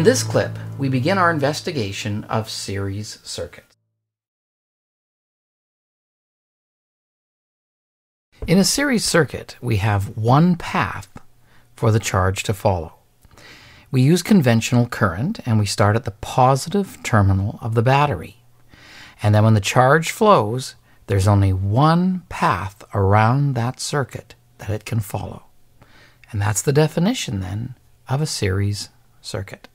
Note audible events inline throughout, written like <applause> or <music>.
In this clip, we begin our investigation of series circuits. In a series circuit, we have one path for the charge to follow. We use conventional current and we start at the positive terminal of the battery. And then when the charge flows, there's only one path around that circuit that it can follow. And that's the definition then of a series circuit.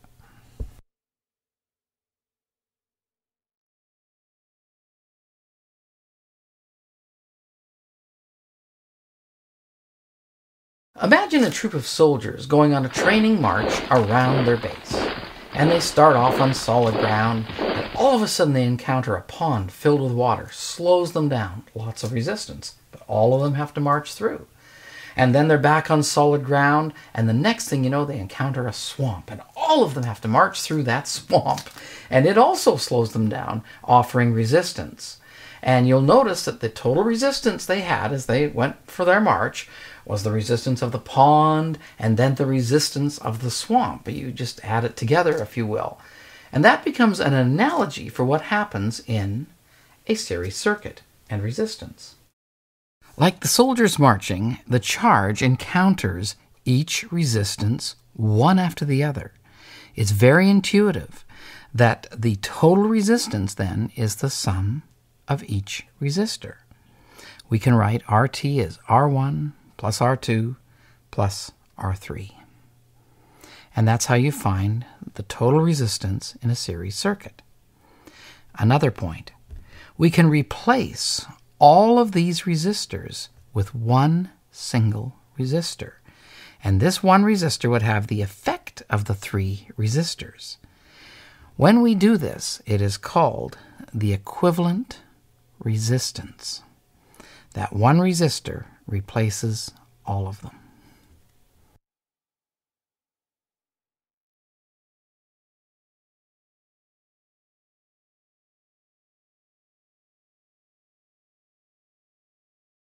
Imagine a troop of soldiers going on a training march around their base. And they start off on solid ground, and all of a sudden they encounter a pond filled with water, slows them down, lots of resistance, but all of them have to march through. And then they're back on solid ground, and the next thing you know, they encounter a swamp, and all of them have to march through that <laughs> swamp, and it also slows them down, offering resistance. And you'll notice that the total resistance they had as they went for their march was the resistance of the pond and then the resistance of the swamp. You just add it together, if you will. And that becomes an analogy for what happens in a series circuit and resistance. Like the soldiers marching, the charge encounters each resistance one after the other. It's very intuitive that the total resistance then is the sum of each resistor. We can write RT as R1 plus R2 plus R3. And that's how you find the total resistance in a series circuit. Another point, we can replace all of these resistors with one single resistor. And this one resistor would have the effect of the three resistors. When we do this, it is called the equivalent resistance. That one resistor replaces all of them.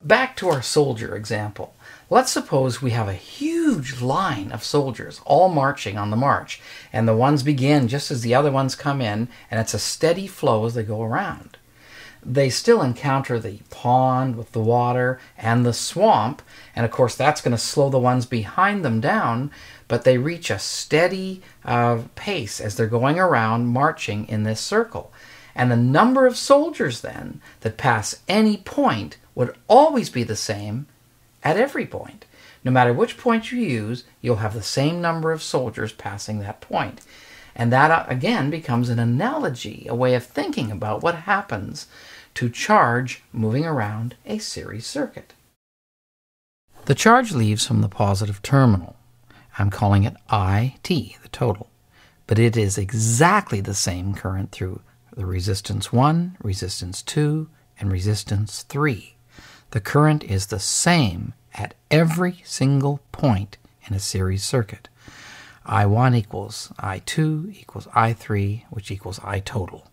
Back to our soldier example. Let's suppose we have a huge line of soldiers all marching on the march, and the ones begin just as the other ones come in, and it's a steady flow as they go around they still encounter the pond with the water and the swamp, and of course that's going to slow the ones behind them down, but they reach a steady uh, pace as they're going around marching in this circle. And the number of soldiers then that pass any point would always be the same at every point. No matter which point you use, you'll have the same number of soldiers passing that point. And that uh, again becomes an analogy, a way of thinking about what happens to charge moving around a series circuit. The charge leaves from the positive terminal. I'm calling it IT, the total. But it is exactly the same current through the resistance 1, resistance 2, and resistance 3. The current is the same at every single point in a series circuit. I1 equals I2 equals I3, which equals I total.